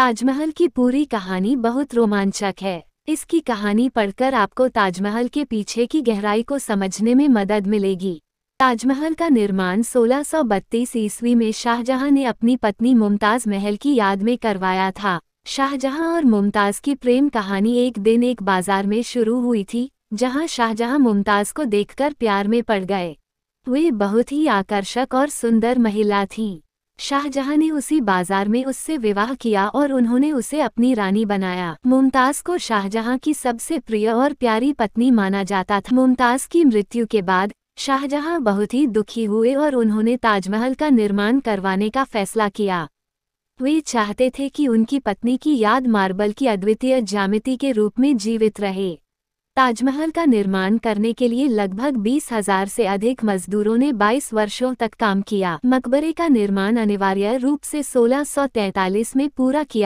ताजमहल की पूरी कहानी बहुत रोमांचक है इसकी कहानी पढ़कर आपको ताजमहल के पीछे की गहराई को समझने में मदद मिलेगी ताजमहल का निर्माण 1632 ईस्वी में शाहजहां ने अपनी पत्नी मुमताज़ महल की याद में करवाया था शाहजहां और मुमताज़ की प्रेम कहानी एक दिन एक बाजार में शुरू हुई थी जहां शाहजहां मुमताज़ को देखकर प्यार में पड़ गए वे बहुत ही आकर्षक और सुंदर महिला थीं शाहजहां ने उसी बाजार में उससे विवाह किया और उन्होंने उसे अपनी रानी बनाया मुमताज को शाहजहां की सबसे प्रिय और प्यारी पत्नी माना जाता था मुमताज की मृत्यु के बाद शाहजहां बहुत ही दुखी हुए और उन्होंने ताजमहल का निर्माण करवाने का फैसला किया वे चाहते थे कि उनकी पत्नी की याद मार्बल की अद्वितीय जामिति के रूप में जीवित रहे ताजमहल का निर्माण करने के लिए लगभग बीस हजार से अधिक मजदूरों ने 22 वर्षों तक काम किया मकबरे का निर्माण अनिवार्य रूप से 1643 में पूरा किया